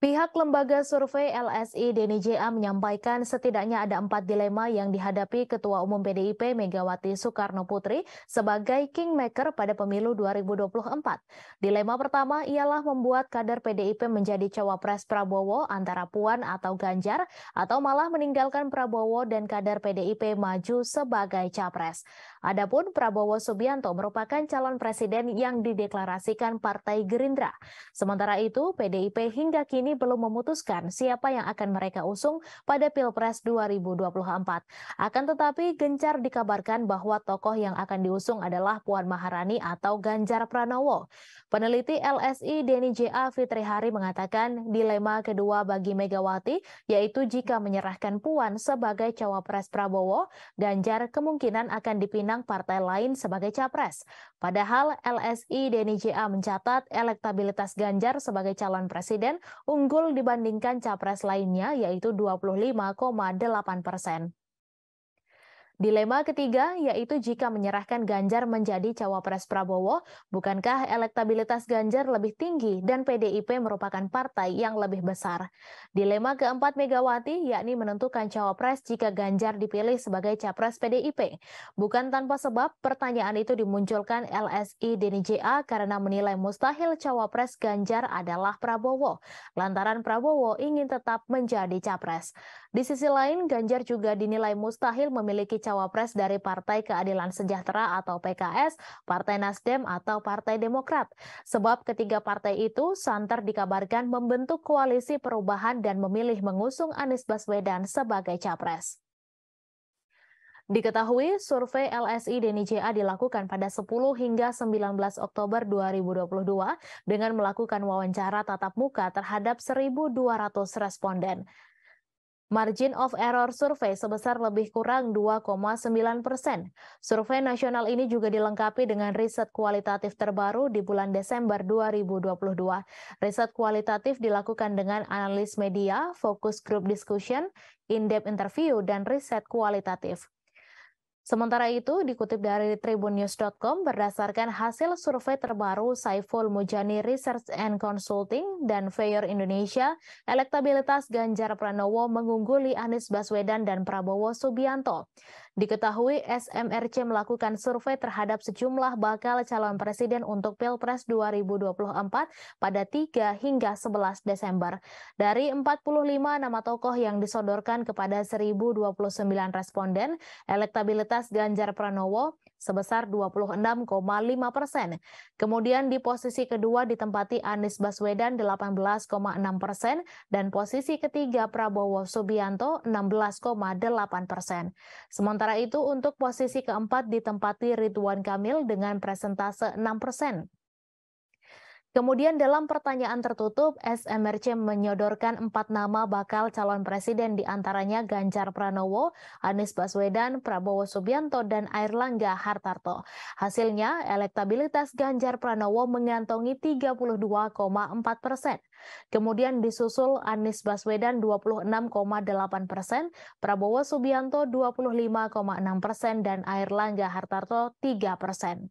Pihak lembaga survei LSI DNJA menyampaikan setidaknya ada empat dilema yang dihadapi Ketua Umum PDIP Megawati Soekarno Putri sebagai kingmaker pada pemilu 2024. Dilema pertama ialah membuat kader PDIP menjadi cawapres Prabowo antara Puan atau Ganjar atau malah meninggalkan Prabowo dan kader PDIP maju sebagai capres. Adapun Prabowo Subianto merupakan calon presiden yang dideklarasikan Partai Gerindra. Sementara itu PDIP hingga kini ini belum memutuskan siapa yang akan mereka usung pada Pilpres 2024. Akan tetapi gencar dikabarkan bahwa tokoh yang akan diusung adalah Puan Maharani atau Ganjar Pranowo. Peneliti LSI Denny J.A. Fitri Hari mengatakan dilema kedua bagi Megawati yaitu jika menyerahkan Puan sebagai cawapres Prabowo, Ganjar kemungkinan akan dipinang partai lain sebagai capres. Padahal LSI Denny J.A. mencatat elektabilitas Ganjar sebagai calon presiden unggul dibandingkan capres lainnya yaitu 25,8 persen. Dilema ketiga yaitu jika menyerahkan Ganjar menjadi cawapres Prabowo, bukankah elektabilitas Ganjar lebih tinggi dan PDIP merupakan partai yang lebih besar? Dilema keempat Megawati yakni menentukan cawapres jika Ganjar dipilih sebagai capres PDIP. Bukan tanpa sebab pertanyaan itu dimunculkan LSI Deni JA karena menilai mustahil cawapres Ganjar adalah Prabowo, lantaran Prabowo ingin tetap menjadi capres. Di sisi lain, Ganjar juga dinilai mustahil memiliki capres cawapres dari Partai Keadilan Sejahtera atau PKS, Partai Nasdem atau Partai Demokrat. Sebab ketiga partai itu santer dikabarkan membentuk koalisi perubahan dan memilih mengusung Anies Baswedan sebagai capres. Diketahui, survei LSI Deni JA dilakukan pada 10 hingga 19 Oktober 2022 dengan melakukan wawancara tatap muka terhadap 1.200 responden. Margin of error survei sebesar lebih kurang 2,9 persen. Survei nasional ini juga dilengkapi dengan riset kualitatif terbaru di bulan Desember 2022. Riset kualitatif dilakukan dengan analis media, fokus group discussion, in-depth interview, dan riset kualitatif. Sementara itu, dikutip dari tribunnews.com, berdasarkan hasil survei terbaru Saiful Mujani Research and Consulting dan Fair Indonesia, elektabilitas Ganjar Pranowo mengungguli Anies Baswedan dan Prabowo Subianto. Diketahui SMRC melakukan survei terhadap sejumlah bakal calon presiden untuk Pilpres 2024 pada 3 hingga 11 Desember. Dari 45 nama tokoh yang disodorkan kepada 1029 responden, elektabilitas Ganjar Pranowo sebesar 26,5 persen. Kemudian di posisi kedua ditempati Anies Baswedan 18,6 persen dan posisi ketiga Prabowo Subianto 16,8 persen. Sementara Sementara itu, untuk posisi keempat ditempati Ridwan Kamil dengan presentase 6 persen. Kemudian dalam pertanyaan tertutup, SMRC menyodorkan empat nama bakal calon presiden diantaranya Ganjar Pranowo, Anies Baswedan, Prabowo Subianto, dan Airlangga Hartarto. Hasilnya, elektabilitas Ganjar Pranowo mengantongi 32,4 persen. Kemudian disusul Anies Baswedan 26,8 persen, Prabowo Subianto 25,6 persen, dan Airlangga Hartarto 3 persen.